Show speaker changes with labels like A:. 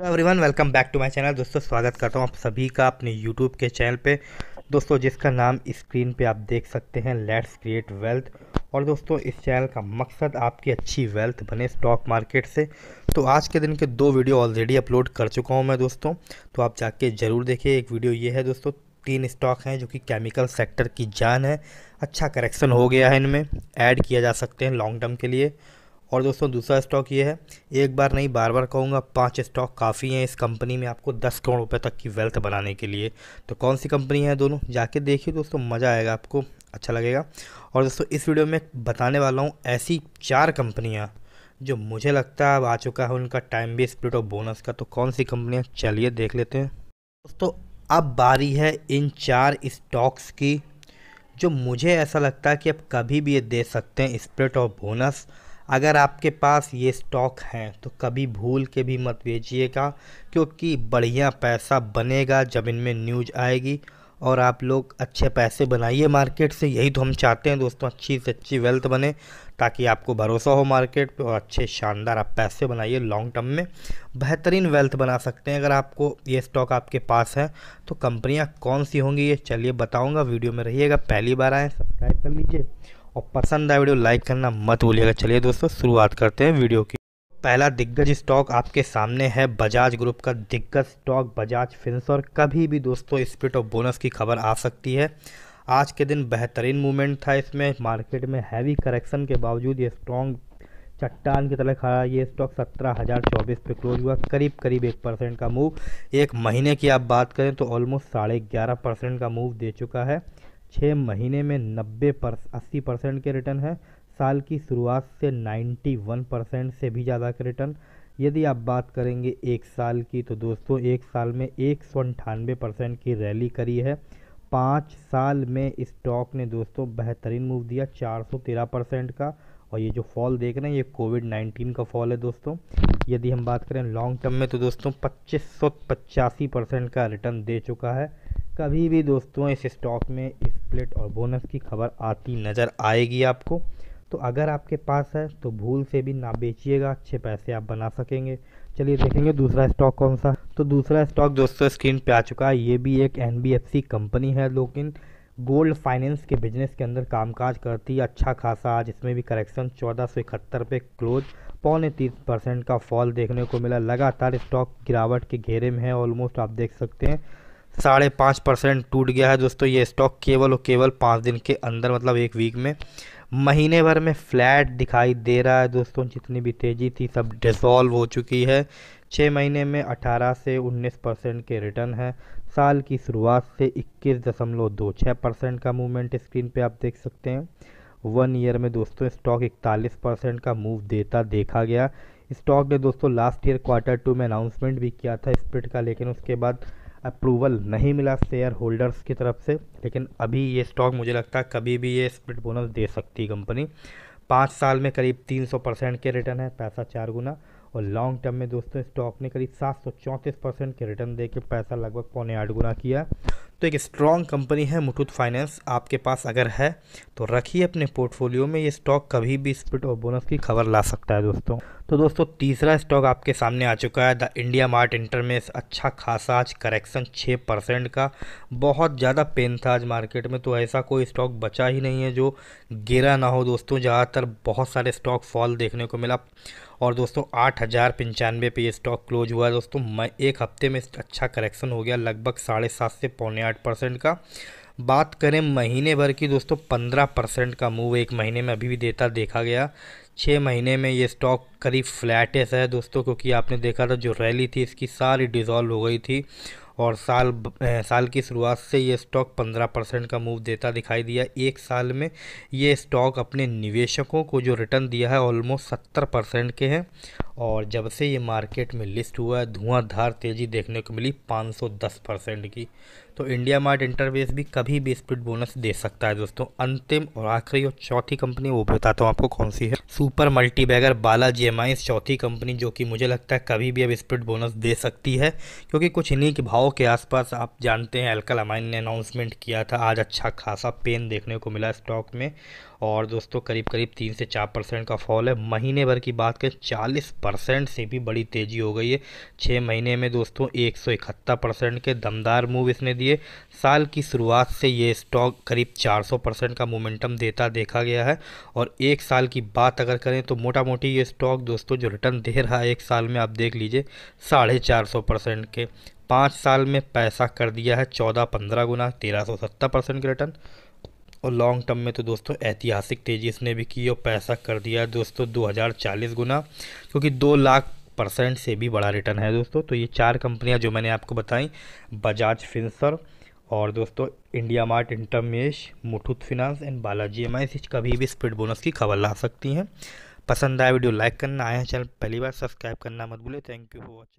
A: hello everyone welcome back to my channel दोस्तों स्वागत करता हूँ आप सभी का अपने यूट्यूब के चैनल पे दोस्तों जिसका नाम स्क्रीन पे आप देख सकते हैं लेट्स क्रिएट वेल्थ और दोस्तों इस चैनल का मकसद आपकी अच्छी वेल्थ बने स्टॉक मार्केट से तो आज के दिन के दो वीडियो ऑलरेडी अपलोड कर चुका हूँ मैं दोस्तों तो आप जाके ज़रूर देखिए एक वीडियो ये है दोस्तों तीन स्टॉक हैं जो कि केमिकल सेक्टर की जान है अच्छा करेक्शन हो गया है इनमें ऐड किया जा सकते हैं लॉन्ग टर्म के लिए और दोस्तों दूसरा स्टॉक ये है एक बार नहीं बार बार कहूँगा पांच स्टॉक काफ़ी हैं इस कंपनी में आपको दस करोड़ रुपए तक की वेल्थ बनाने के लिए तो कौन सी कंपनी है दोनों जाके देखिए दोस्तों मज़ा आएगा आपको अच्छा लगेगा और दोस्तों इस वीडियो में बताने वाला हूँ ऐसी चार कंपनियाँ जो मुझे लगता है अब आ चुका है उनका टाइम भी स्प्लिट और बोनस का तो कौन सी कंपनियाँ चलिए देख लेते हैं दोस्तों अब बारी है इन चार स्टॉक्स की जो मुझे ऐसा लगता है कि अब कभी भी ये दे सकते हैं स्प्लिट और बोनस अगर आपके पास ये स्टॉक है तो कभी भूल के भी मत बेचिएगा क्योंकि बढ़िया पैसा बनेगा जब इनमें न्यूज आएगी और आप लोग अच्छे पैसे बनाइए मार्केट से यही तो हम चाहते हैं दोस्तों अच्छी से अच्छी वेल्थ बने ताकि आपको भरोसा हो मार्केट पे और अच्छे शानदार आप पैसे बनाइए लॉन्ग टर्म में बेहतरीन वेल्थ बना सकते हैं अगर आपको ये स्टॉक आपके पास है तो कंपनियाँ कौन सी होंगी ये चलिए बताऊँगा वीडियो में रहिएगा पहली बार आएँ सब्सक्राइब कर लीजिए और पसंद आए वीडियो लाइक करना मत भूलिएगा चलिए दोस्तों शुरुआत करते हैं वीडियो की पहला दिग्गज स्टॉक आपके सामने है बजाज ग्रुप का दिग्गज स्टॉक बजाज फिंसर कभी भी दोस्तों स्प्लिट ऑफ बोनस की खबर आ सकती है आज के दिन बेहतरीन मूवमेंट था इसमें मार्केट में हैवी करेक्शन के बावजूद ये स्ट्रॉन्ग चट्टान की तरह खड़ा ये स्टॉक सत्रह हज़ार चौबीस पे क्लोज हुआ करीब करीब एक परसेंट का मूव एक महीने की आप बात करें तो ऑलमोस्ट साढ़े ग्यारह परसेंट का मूव दे चुका है छः महीने में नब्बे पर अस्सी परसेंट के रिटर्न है साल की शुरुआत से नाइन्टी वन परसेंट से भी ज़्यादा के रिटर्न यदि आप बात करेंगे एक साल की तो दोस्तों एक साल में एक सौ अंठानवे परसेंट की रैली करी है पाँच साल में स्टॉक ने दोस्तों बेहतरीन मूव दिया चार सौ तेरह परसेंट का और ये जो फॉल देख रहे हैं ये कोविड नाइन्टीन का फॉल है दोस्तों यदि हम बात करें लॉन्ग टर्म में तो दोस्तों पच्चीस सौ पचासी परसेंट का रिटर्न दे चुका है कभी भी दोस्तों इस स्टॉक में इस स्प्लिट और बोनस की खबर आती नज़र आएगी आपको तो अगर आपके पास है तो भूल से भी ना बेचिएगा अच्छे पैसे आप बना सकेंगे चलिए देखेंगे दूसरा स्टॉक कौन सा तो दूसरा स्टॉक दोस्तों स्क्रीन पे आ चुका है ये भी एक एन कंपनी है लेकिन गोल्ड फाइनेंस के बिजनेस के अंदर कामकाज करती है अच्छा खासा आज इसमें भी करेक्शन चौदह सौ इकहत्तर पे क्लोज पौने तीस परसेंट का फॉल देखने को मिला लगातार स्टॉक गिरावट के घेरे में है ऑलमोस्ट आप देख सकते हैं साढ़े पाँच परसेंट टूट गया है दोस्तों ये स्टॉक केवल और केवल पाँच दिन के अंदर मतलब एक वीक में महीने भर में फ्लैट दिखाई दे रहा है दोस्तों जितनी भी तेज़ी थी सब डिसॉल्व हो चुकी है छः महीने में अठारह से उन्नीस परसेंट के रिटर्न है साल की शुरुआत से इक्कीस दशमलव दो छः परसेंट का मूवमेंट स्क्रीन पे आप देख सकते हैं वन ईयर में दोस्तों स्टॉक इकतालीस परसेंट का मूव देता देखा गया स्टॉक ने दोस्तों लास्ट ईयर क्वार्टर टू में अनाउंसमेंट भी किया था स्प्रिट का लेकिन उसके बाद अप्रूवल नहीं मिला शेयर होल्डर्स की तरफ से लेकिन अभी ये स्टॉक मुझे लगता है कभी भी ये स्प्लिट बोनस दे सकती है कंपनी पाँच साल में करीब 300 परसेंट के रिटर्न है पैसा चार गुना और लॉन्ग टर्म में दोस्तों स्टॉक ने करीब सात सौ चौंतीस परसेंट के रिटर्न दे के पैसा लगभग पौने आठ गुना किया तो एक स्ट्रॉन्ग कंपनी है मुठूत फाइनेंस आपके पास अगर है तो रखिए अपने पोर्टफोलियो में ये स्टॉक कभी भी स्प्लिट और बोनस की खबर ला सकता है दोस्तों तो दोस्तों तीसरा स्टॉक आपके सामने आ चुका है द इंडिया मार्ट इंटर में अच्छा खासा आज करेक्शन छः परसेंट का बहुत ज़्यादा पेन था आज मार्केट में तो ऐसा कोई स्टॉक बचा ही नहीं है जो गिरा ना हो दोस्तों ज़्यादातर बहुत सारे स्टॉक फॉल देखने को मिला और दोस्तों आठ हज़ार पंचानवे पर ये स्टॉक क्लोज हुआ है दोस्तों मैं एक हफ्ते में अच्छा करेक्शन हो गया लगभग साढ़े सात से पौने आठ परसेंट का बात करें महीने भर की दोस्तों पंद्रह परसेंट का मूव एक महीने में अभी भी देता देखा गया छः महीने में ये स्टॉक करीब फ्लैटेस है दोस्तों क्योंकि आपने देखा था जो रैली थी इसकी सारी डिज़ोल्व हो गई थी और साल साल की शुरुआत से ये स्टॉक 15 परसेंट का मूव देता दिखाई दिया एक साल में ये स्टॉक अपने निवेशकों को जो रिटर्न दिया है ऑलमोस्ट 70 परसेंट के हैं और जब से ये मार्केट में लिस्ट हुआ है धुआंधार तेज़ी देखने को मिली 510 परसेंट की तो इंडिया मार्ट इंटरवेस भी कभी भी स्प्लिट बोनस दे सकता है दोस्तों अंतिम और आखिरी और चौथी कंपनी वो बताता हूँ आपको कौन सी है super multibagger G M चौथी कंपनी जो कि मुझे लगता है कभी भी अब स्प्रिट बोनस दे सकती है क्योंकि कुछ इन्हीं के भाव के आसपास आप जानते हैं एल्कल अमाइन ने अनाउंसमेंट किया था आज अच्छा खासा पेन देखने को मिला स्टॉक में और दोस्तों करीब करीब तीन से चार परसेंट का फॉल है महीने भर की बात करें चालीस परसेंट से भी बड़ी तेज़ी हो गई है छः महीने में दोस्तों एक सौ इकहत्तर परसेंट के दमदार मूव इसने दिए साल की शुरुआत से ये स्टॉक करीब चार सौ परसेंट का मोमेंटम देता देखा गया है और एक साल की बात अगर करें तो मोटा मोटी ये स्टॉक दोस्तों जो रिटर्न दे रहा है एक साल में आप देख लीजिए साढ़े चार सौ परसेंट के पाँच साल में पैसा कर दिया है चौदह पंद्रह गुना तेरह सौ सत्तर परसेंट के रिटर्न और लॉन्ग टर्म में तो दोस्तों ऐतिहासिक तेज़ी इसने भी की और पैसा कर दिया दोस्तों 2040 गुना क्योंकि दो लाख परसेंट से भी बड़ा रिटर्न है दोस्तों तो ये चार कंपनियां जो मैंने आपको बताई बजाज फिंसर और दोस्तों India Mart Intermesh Muthoot finance and Balaji एम कभी भी स्पीड बोनस की खबर ला सकती हैं पसंद आया वीडियो लाइक करना आया चैनल पहली बार सब्सक्राइब करना मत भूलें थैंक यू फॉर वॉचिंग